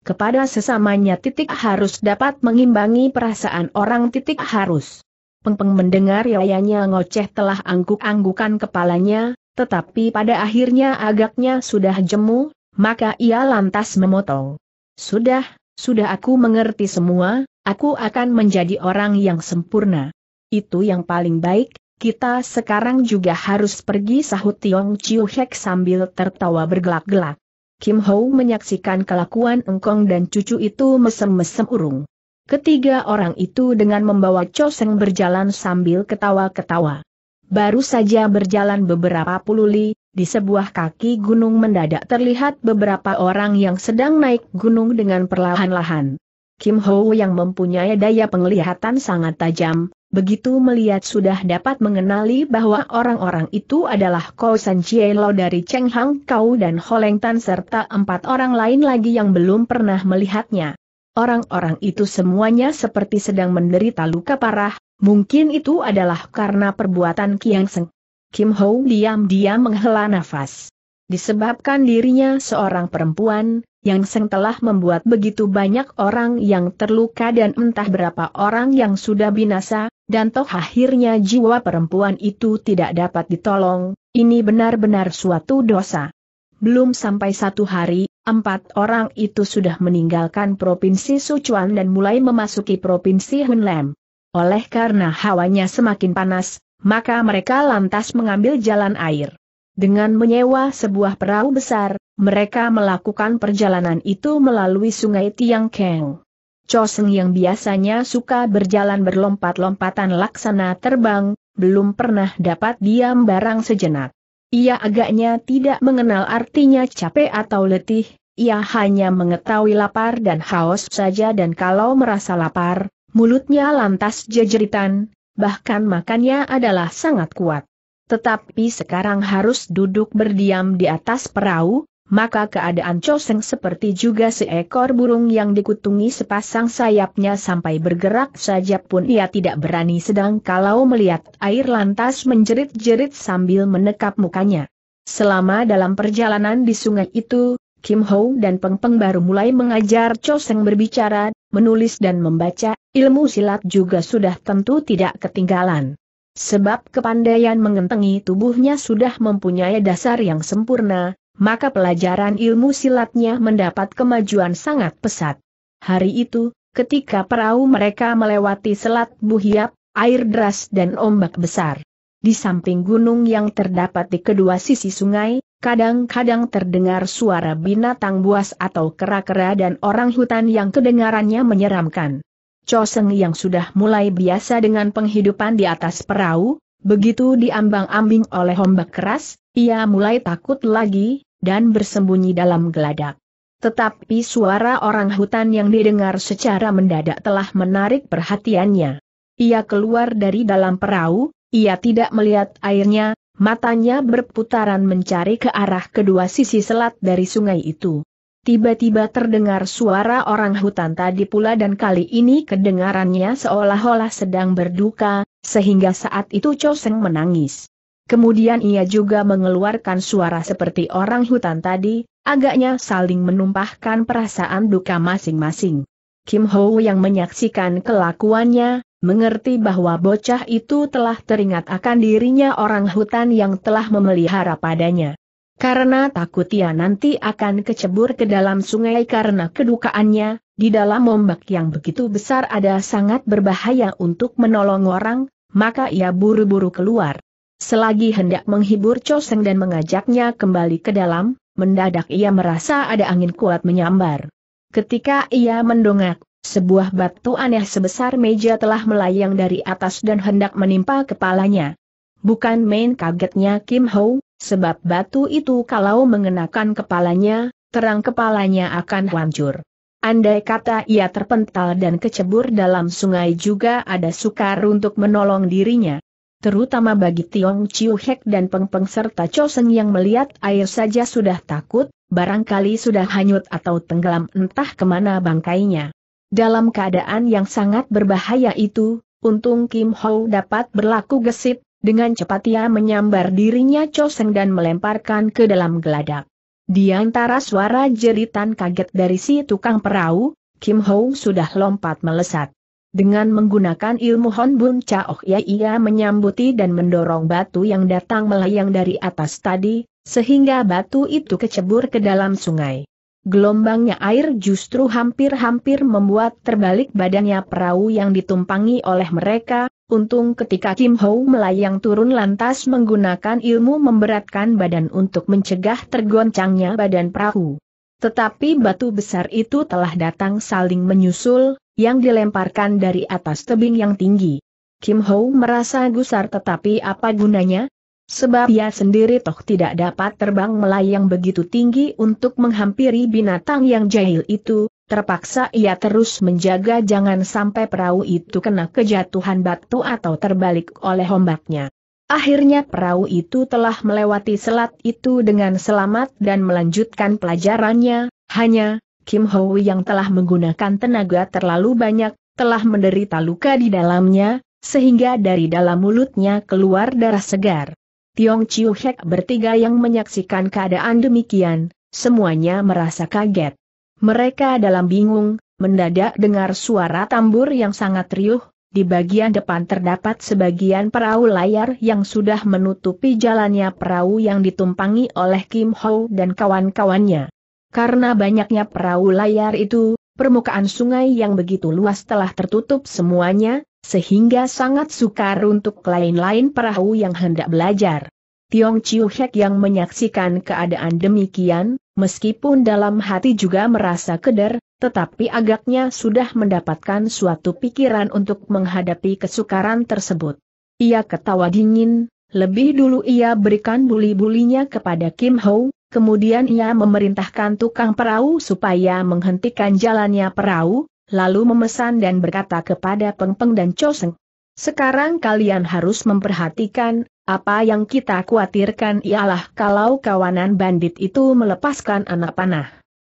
Kepada sesamanya titik harus dapat mengimbangi perasaan orang titik harus. Pengpeng mendengar yayanya ngoceh telah angguk-anggukan kepalanya, tetapi pada akhirnya agaknya sudah jemu, maka ia lantas memotong. Sudah, sudah aku mengerti semua, aku akan menjadi orang yang sempurna. Itu yang paling baik, kita sekarang juga harus pergi sahut Tiong Chiu Hek sambil tertawa bergelak-gelak. Kim Ho menyaksikan kelakuan engkong dan cucu itu mesem-mesem urung. Ketiga orang itu dengan membawa Choseng berjalan sambil ketawa-ketawa. Baru saja berjalan beberapa puluh li, di sebuah kaki gunung mendadak terlihat beberapa orang yang sedang naik gunung dengan perlahan-lahan. Kim Ho yang mempunyai daya penglihatan sangat tajam, begitu melihat sudah dapat mengenali bahwa orang-orang itu adalah Ko San Lo dari Cheng Hang Kau dan Holeng Tan serta empat orang lain lagi yang belum pernah melihatnya. Orang-orang itu semuanya seperti sedang menderita luka parah, mungkin itu adalah karena perbuatan Kiang Seng. Kim Ho diam-diam menghela nafas. Disebabkan dirinya seorang perempuan, yang Seng telah membuat begitu banyak orang yang terluka dan entah berapa orang yang sudah binasa, dan toh akhirnya jiwa perempuan itu tidak dapat ditolong, ini benar-benar suatu dosa. Belum sampai satu hari, empat orang itu sudah meninggalkan Provinsi Sichuan dan mulai memasuki Provinsi Hunlem. Oleh karena hawanya semakin panas, maka mereka lantas mengambil jalan air. Dengan menyewa sebuah perahu besar, mereka melakukan perjalanan itu melalui sungai Tiangkeng. Choseng yang biasanya suka berjalan berlompat-lompatan laksana terbang, belum pernah dapat diam barang sejenak. Ia agaknya tidak mengenal artinya capek atau letih, ia hanya mengetahui lapar dan haus saja dan kalau merasa lapar, mulutnya lantas jejeritan, bahkan makannya adalah sangat kuat. Tetapi sekarang harus duduk berdiam di atas perahu, maka keadaan Choseng seperti juga seekor burung yang dikutungi sepasang sayapnya sampai bergerak saja pun ia tidak berani sedang kalau melihat air lantas menjerit-jerit sambil menekap mukanya. Selama dalam perjalanan di sungai itu, Kim Ho dan Peng Peng baru mulai mengajar Choseng berbicara, menulis dan membaca, ilmu silat juga sudah tentu tidak ketinggalan. Sebab kepandaian mengentengi tubuhnya sudah mempunyai dasar yang sempurna, maka pelajaran ilmu silatnya mendapat kemajuan sangat pesat. Hari itu, ketika perahu mereka melewati selat Buhiap, air deras dan ombak besar. Di samping gunung yang terdapat di kedua sisi sungai, kadang-kadang terdengar suara binatang buas atau kera-kera dan orang hutan yang kedengarannya menyeramkan. Choseng yang sudah mulai biasa dengan penghidupan di atas perahu, begitu diambang-ambing oleh ombak keras, ia mulai takut lagi, dan bersembunyi dalam geladak. Tetapi suara orang hutan yang didengar secara mendadak telah menarik perhatiannya. Ia keluar dari dalam perahu, ia tidak melihat airnya, matanya berputaran mencari ke arah kedua sisi selat dari sungai itu. Tiba-tiba terdengar suara orang hutan tadi pula dan kali ini kedengarannya seolah-olah sedang berduka, sehingga saat itu Choseng menangis. Kemudian ia juga mengeluarkan suara seperti orang hutan tadi, agaknya saling menumpahkan perasaan duka masing-masing. Kim Ho yang menyaksikan kelakuannya, mengerti bahwa bocah itu telah teringat akan dirinya orang hutan yang telah memelihara padanya. Karena takut ia nanti akan kecebur ke dalam sungai karena kedukaannya, di dalam ombak yang begitu besar ada sangat berbahaya untuk menolong orang, maka ia buru-buru keluar. Selagi hendak menghibur Choseng dan mengajaknya kembali ke dalam, mendadak ia merasa ada angin kuat menyambar. Ketika ia mendongak, sebuah batu aneh sebesar meja telah melayang dari atas dan hendak menimpa kepalanya. Bukan main kagetnya Kim Ho, sebab batu itu kalau mengenakan kepalanya, terang kepalanya akan hancur. Andai kata ia terpental dan kecebur dalam sungai juga ada sukar untuk menolong dirinya terutama bagi Tiong Chiu Hek dan Peng Peng serta Cho Seng yang melihat air saja sudah takut, barangkali sudah hanyut atau tenggelam entah kemana bangkainya. Dalam keadaan yang sangat berbahaya itu, untung Kim Ho dapat berlaku gesit, dengan cepat ia menyambar dirinya Cho Seng dan melemparkan ke dalam geladak. Di antara suara jeritan kaget dari si tukang perahu, Kim Ho sudah lompat melesat. Dengan menggunakan ilmu Honbun Chaoh ya ia menyambuti dan mendorong batu yang datang melayang dari atas tadi, sehingga batu itu kecebur ke dalam sungai. Gelombangnya air justru hampir-hampir membuat terbalik badannya perahu yang ditumpangi oleh mereka, untung ketika Kim Ho melayang turun lantas menggunakan ilmu memberatkan badan untuk mencegah tergoncangnya badan perahu. Tetapi batu besar itu telah datang saling menyusul, yang dilemparkan dari atas tebing yang tinggi. Kim Ho merasa gusar tetapi apa gunanya? Sebab ia sendiri toh tidak dapat terbang melayang begitu tinggi untuk menghampiri binatang yang jahil itu, terpaksa ia terus menjaga jangan sampai perahu itu kena kejatuhan batu atau terbalik oleh ombaknya. Akhirnya perahu itu telah melewati selat itu dengan selamat dan melanjutkan pelajarannya, hanya, Kim Ho yang telah menggunakan tenaga terlalu banyak, telah menderita luka di dalamnya, sehingga dari dalam mulutnya keluar darah segar. Tiong Chiu Hek bertiga yang menyaksikan keadaan demikian, semuanya merasa kaget. Mereka dalam bingung, mendadak dengar suara tambur yang sangat riuh, di bagian depan terdapat sebagian perahu layar yang sudah menutupi jalannya perahu yang ditumpangi oleh Kim Ho dan kawan-kawannya. Karena banyaknya perahu layar itu, permukaan sungai yang begitu luas telah tertutup semuanya, sehingga sangat sukar untuk lain-lain perahu yang hendak belajar. Tiong Chiu Hek yang menyaksikan keadaan demikian, meskipun dalam hati juga merasa keder, tetapi agaknya sudah mendapatkan suatu pikiran untuk menghadapi kesukaran tersebut. Ia ketawa dingin, lebih dulu ia berikan buli-bulinya kepada Kim Ho, Kemudian ia memerintahkan tukang perahu supaya menghentikan jalannya perahu, lalu memesan dan berkata kepada pengpeng dan Choseng. Sekarang kalian harus memperhatikan, apa yang kita khawatirkan ialah kalau kawanan bandit itu melepaskan anak panah.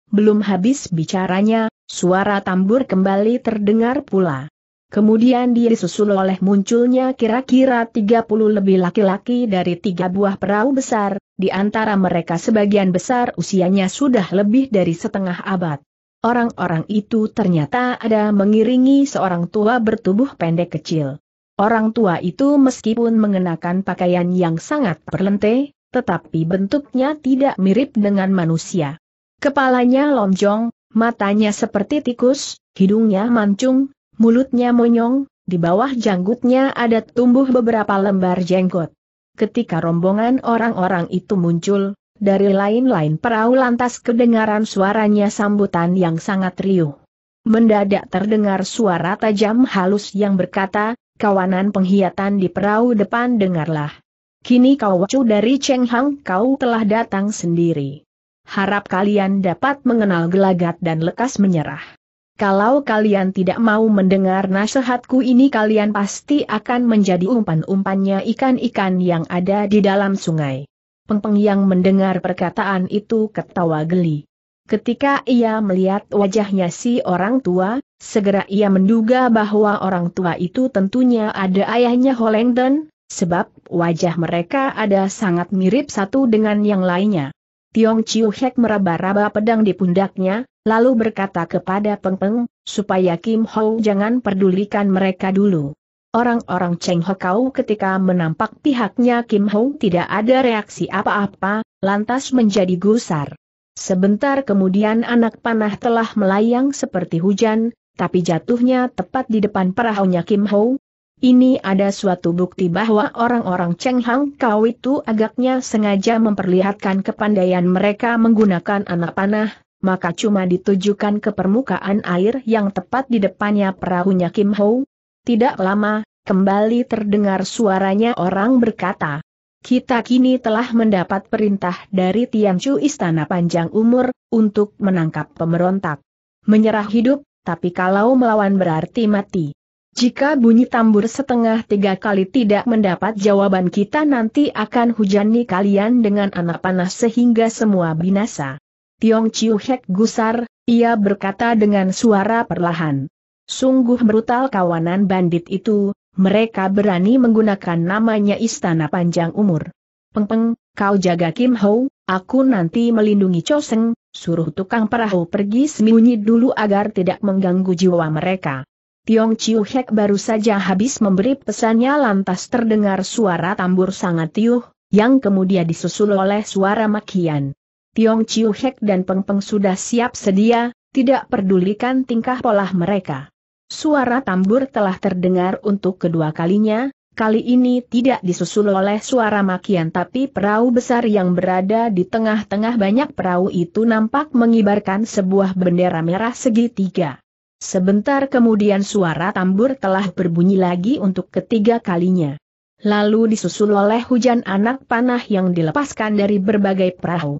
Belum habis bicaranya, suara tambur kembali terdengar pula. Kemudian dia disusul oleh munculnya kira-kira 30 lebih laki-laki dari tiga buah perahu besar, di antara mereka sebagian besar usianya sudah lebih dari setengah abad. Orang-orang itu ternyata ada mengiringi seorang tua bertubuh pendek kecil. Orang tua itu meskipun mengenakan pakaian yang sangat perlente, tetapi bentuknya tidak mirip dengan manusia. Kepalanya lonjong, matanya seperti tikus, hidungnya mancung, Mulutnya monyong, di bawah janggutnya ada tumbuh beberapa lembar jenggot. Ketika rombongan orang-orang itu muncul, dari lain-lain perahu lantas kedengaran suaranya sambutan yang sangat riuh. Mendadak terdengar suara tajam halus yang berkata, kawanan penghiatan di perahu depan dengarlah. Kini kau wacu dari Cheng Hang kau telah datang sendiri. Harap kalian dapat mengenal gelagat dan lekas menyerah. Kalau kalian tidak mau mendengar nasihatku ini kalian pasti akan menjadi umpan-umpannya ikan-ikan yang ada di dalam sungai. Pengpeng yang mendengar perkataan itu ketawa geli. Ketika ia melihat wajahnya si orang tua, segera ia menduga bahwa orang tua itu tentunya ada ayahnya Holengden, sebab wajah mereka ada sangat mirip satu dengan yang lainnya. Tiong Chiu Hek meraba-raba pedang di pundaknya, lalu berkata kepada Peng Peng, supaya Kim Ho jangan pedulikan mereka dulu. Orang-orang Cheng Ho Kau ketika menampak pihaknya Kim Ho tidak ada reaksi apa-apa, lantas menjadi gusar. Sebentar kemudian anak panah telah melayang seperti hujan, tapi jatuhnya tepat di depan perahunya Kim Ho. Ini ada suatu bukti bahwa orang-orang Cheng Hang Kau itu agaknya sengaja memperlihatkan kepandaian mereka menggunakan anak panah, maka cuma ditujukan ke permukaan air yang tepat di depannya perahunya Kim Ho. Tidak lama, kembali terdengar suaranya orang berkata, kita kini telah mendapat perintah dari Tian Chu Istana Panjang Umur, untuk menangkap pemberontak. Menyerah hidup, tapi kalau melawan berarti mati. Jika bunyi tambur setengah tiga kali tidak mendapat jawaban kita nanti akan hujani kalian dengan anak panah sehingga semua binasa. Tiong Chiu Hek gusar, ia berkata dengan suara perlahan. Sungguh brutal kawanan bandit itu, mereka berani menggunakan namanya Istana Panjang Umur. Peng -peng, kau jaga Kim Ho, aku nanti melindungi Choseng, suruh tukang perahu pergi sembunyi dulu agar tidak mengganggu jiwa mereka. Tiong Chiu Hek baru saja habis memberi pesannya lantas terdengar suara tambur sangat tiuh, yang kemudian disusul oleh suara makian. Tiong Chiu Hek dan Peng Peng sudah siap sedia, tidak pedulikan tingkah polah mereka. Suara tambur telah terdengar untuk kedua kalinya, kali ini tidak disusul oleh suara makian tapi perahu besar yang berada di tengah-tengah banyak perahu itu nampak mengibarkan sebuah bendera merah segitiga. Sebentar kemudian suara tambur telah berbunyi lagi untuk ketiga kalinya. Lalu disusul oleh hujan anak panah yang dilepaskan dari berbagai perahu.